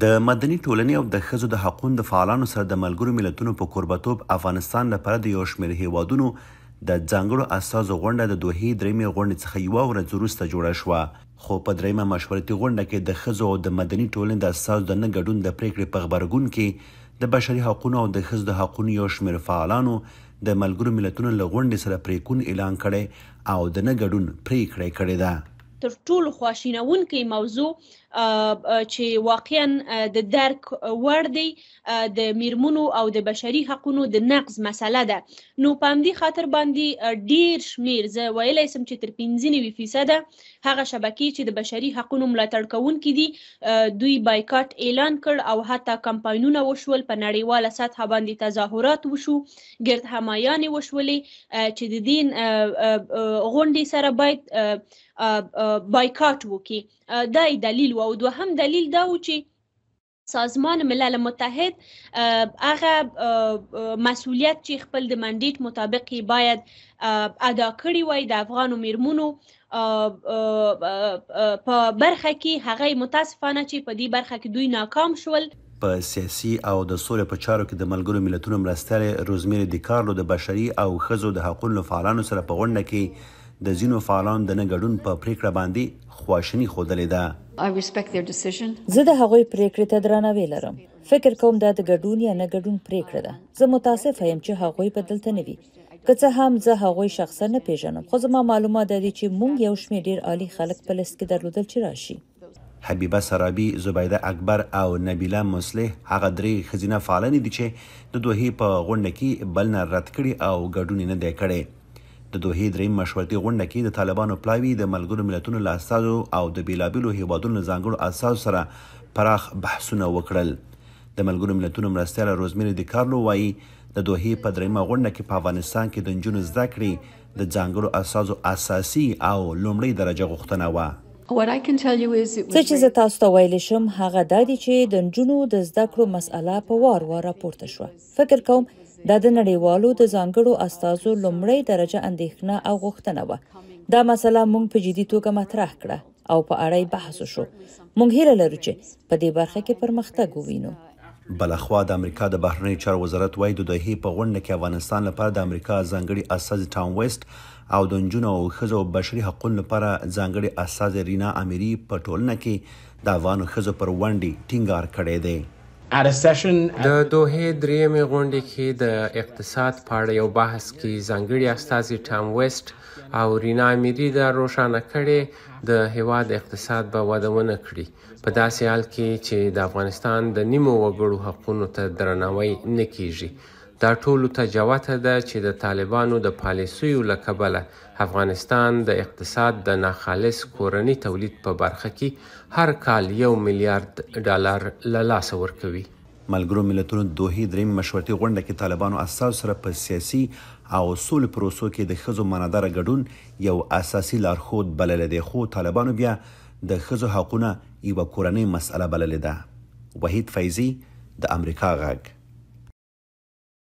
د مدني ټولنې او د ښځو د حقوقو د فعالانو سره د ملګرو ملتونو په قربتوب افغانستان لپاره د یو شمېر هیوادونو د ځانګړو اساسو غونډه د دوه درېمې غونډې څخه یو ورځ وروسته جوړه شوه خو په درېمه مشورتي غونډه کې د ښځو او د مدني ټولنې د اساسو د نه ګډون د پریکړې په غبرګون کې د بشري حقوقو او د ښځو د حقوقو یو شمېر فعالانو د ملګرو ملتونو له غونډې سره پریکون اعلان کړي او د نه ګډون پریکړه کړې ده تر ټولو خواشینونکې موضوع چې واقعا د درک وړ دی د میرمنو او د بشري حقوقو د نقض مسله ده نو په همدې خاطر باندې ډیر شمیر زه ویلای سم چې تر 15% هغه شبکې چې د بشري حقوقو ملاتړ کوونکې دي دوی بایکاټ اعلان کړ او حتی کمپاینونه وشول په نړیواله سطح باندې تظاهرات وشو ګرد همایانې وشولې چې د دین غونډې سره باید بایکاټ وکړي دا دلیل و او دوهم دلیل دا و چې سازمان ملل متحد هغه مسولیت چې خپل د منډیټ مطابق باید ادا کړی وای د افغانو میرمنو په برخه کې هغه متاسفانه چې په دې برخه کې دوی ناکام شول په سیاسي او د سولې په چارو کې د ملګرو ملتونو مرستې روزمیر د کارلو د بشري او خزو د حقوقو فعالانو سره په غونډه کې د زینو فعالان د نه ګډون په پریکړه باندې خواشنی خودلې ده زه د هغوی پریکړې ته درناوی لرم فکر کوم دا د ګډون یا نه ګډون پریکړه ده زه متاسف یم چې هغوی بدلته نه وي که څه هم زه هغوی شخصا نه پیژنم خو زما معلومات ده چې مونږ یو شمېر ډیر عالی خلک په لیست کې درلودل چې راشي حبیبه سرابی زبیده اکبر او نبیله مصلح هغه درې خزینه فعالان دي چې د دوه په غونډه کې بل نه رد کړي او ګډون نه دی کړي د دوه درې مشورتي غونډه کې د طالبانو پلاوی د ملګرو ملتونو له اساسو او د بیلابیلو هیوادونو ځانګړو اساس سره پراخ بحثونه وکړل د ملګرو ملتونو مرستیال روزمری د کارلو وایي د دوه په درېمه غونډه کې په افغانستان کې د نجونو زده کړې د ځانګړو اساسو اساسي او لومړۍ درجه غوښتنه وه څه چې زه تاسو ته ویلی شم هغه دا دی چې د نجونو د زده کړو مسأله په وار وار راپورته شوه فکر کوم دا د نړیوالو د ځانګړو استازو لومړی درجه اندېښنه او غوښتنه وه دا مسله مونږ په جدي توګه مطرح کړه او په اړه بحث وشو مونږ هیله لرو چې په دې برخه کې پرمختګ ووینو بلخوا د امریکا د بهرنی چار وزارت وایي د دوی په غونډه کې افغانستان لپاره د امریکا ځانګړي اساس ټام ویست او د نجونو او ښځو بشري حقوقو لپاره ځانګړي اساس رینا اميري په ټولنه کې د افغان ښځو پر وړاندې ټینګار کړی دی د دوه درېمې غونډې کې د اقتصاد په اړه یو بحث کې ځانګړي استازي ټام وېست او رینا میری دا روښانه کړي د هیواد اقتصاد به وده ونه کړي په داسې حال کې چې د افغانستان د نیمو وګړو حقوقو ته درناوی نه کیږي دا ټولو ته جوته ده چې د طالبانو د پالیسیو له کبله افغانستان د اقتصاد د ناخالص کورني تولید په برخه کې هر کال یو میلیارډ ډالر له لاسه ورکوي ملګرو ملتونو دوه دریم مشورتي غونډه کې طالبانو اساس سره په سیاسي او اصول پروسو کې د خزو ماندار غډون یو اساسي لارښود بلل دی خو طالبانو بیا د خزو حقونه یو کورنۍ مسله بلل ده وحید فیضی د امریکا غږ